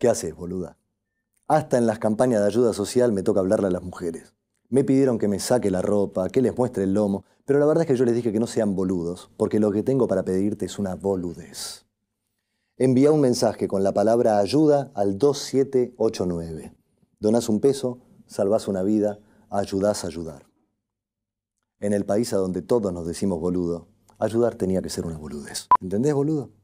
¿Qué haces, boluda? Hasta en las campañas de ayuda social me toca hablarle a las mujeres. Me pidieron que me saque la ropa, que les muestre el lomo, pero la verdad es que yo les dije que no sean boludos, porque lo que tengo para pedirte es una boludez. Envía un mensaje con la palabra ayuda al 2789. Donás un peso, salvás una vida, ayudás a ayudar. En el país a donde todos nos decimos boludo, ayudar tenía que ser una boludez. ¿Entendés, boludo?